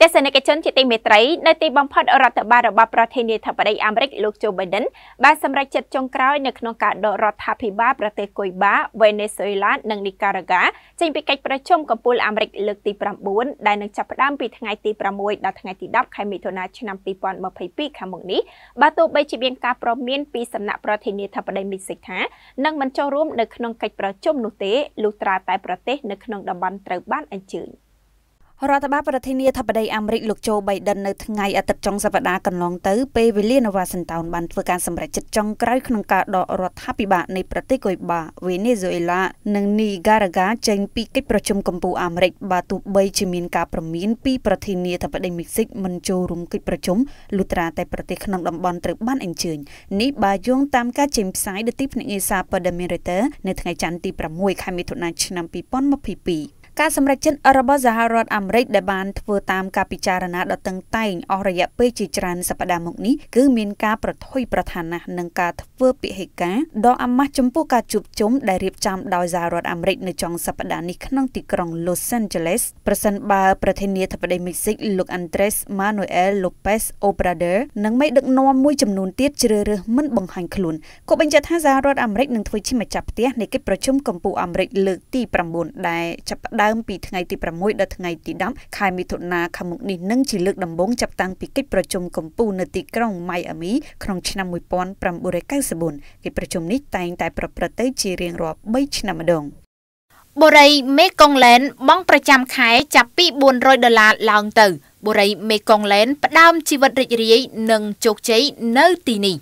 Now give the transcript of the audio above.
ទស្សនិកជនជាទីមេត្រីនៅទីបំផុតរដ្ឋបាលរបស់ប្រធានាធិបតីអាមេរិកលោកโจ Biden បានសម្រេចចិត្តចុងក្រោយនៅក្នុងការដករដ្ឋាភិបាលប្រទេសកុយបាវេណេស៊ុយឡានិងនីការ៉ាហ្គាចេញពីកិច្ចប្រជុំកំពូលអាមេរិកលើកទី9ដែលនឹងចាប់ផ្ដើមពីថ្ងៃទី6ដល់ថ្ងៃទី10ខែមិថុនាឆ្នាំ2022ខាងមុខនេះបើទោះបីជាមានការប្រមានពីសំណាក់ប្រធានាធិបតីមិចសិកថានឹងមិនចូលរួមនៅក្នុងកិច្ចប្រជុំនោះទេលុះត្រាតែប្រទេសនៅក្នុងតំបន់ត្រូវបានអញ្ជើញ។រដ្ឋបាលប្រធានាធិបតីអាមេរិកលោកโจ Biden នៅថ្ងៃអាទិត្យចុងសប្តាហ៍កន្លងទៅពេលវេលានៅវ៉ាស៊ីនតោនបានធ្វើការសម្រេចចិត្តចុងក្រោយក្នុងការដករដ្ឋាភិបាលនៃប្រទេសកុយបាវេណេស៊ុយអេឡានិងនីការ៉ាហ្គាចេញពីកិច្ចប្រជុំកំពូលអាមេរិកបើទោះបីជាមានការព្រមានពីប្រធានាធិបតីមិចស៊ិកមិនចូលរួមកិច្ចប្រជុំលុត្រាតែប្រទេសក្នុងតំបន់ត្រូវបានអញ្ជើញនេះបើយោងតាមការចេញផ្សាយដោយទីភ្នាក់ងារសារព័ត៌មាន Reuters នៅថ្ងៃច័ន្ទទី6ខែមិថុនាឆ្នាំ2022ការសម្រេចចិត្តរបស់សហរដ្ឋអាមេរិកដែលបានធ្វើតាមការពិចារណាដ៏តឹងតែងអស់រយៈពេលជាច្រើនសប្តាហ៍មកនេះគឺមានការប្រថុយប្រថានណាស់នឹងការធ្វើពិហិការដ៏អាម៉ាស់ចំពោះការជួបជុំដែលរៀបចំដោយសហរដ្ឋអាមេរិកនៅចុងសប្តាហ៍នេះក្នុងទីក្រុង Los Angeles ប្រសិនបើប្រធានាធិបតីមិចស៊ិកលោក Andres Manuel Lopez Obrador និងមេដឹកនាំមួយចំនួនទៀតជ្រើសរើសមិនបង្ហាញខ្លួនក៏បញ្ជាក់ថាសហរដ្ឋអាមេរិកនឹងធ្វើជាម្ចាស់ផ្ទះនៃកិច្ចប្រជុំកម្ពុជាអាមេរិកលើកទី9ដែលចាប់ផ្ដើមដើមពីថ្ងៃទី6ដល់ថ្ងៃទី10ខែមិថុនាខាងមុខនេះនឹងជាលើកដំបូងចាប់តាំងពីកិច្ចប្រជុំកម្ពុជានៅទីក្រុង Miami ក្នុងឆ្នាំ1994កិច្ចប្រជុំនេះតែងតែ ប្រព្រឹត្តទៅជារៀងរាល់3ឆ្នាំម្ដងបុរីមេកុងឡែនបង់ប្រចាំខែចាប់ពី400ដុល្លារឡើងទៅបុរីមេកុងឡែនផ្ដើមជីវិតរីករាយ និងជោគជ័យនៅទីនេះ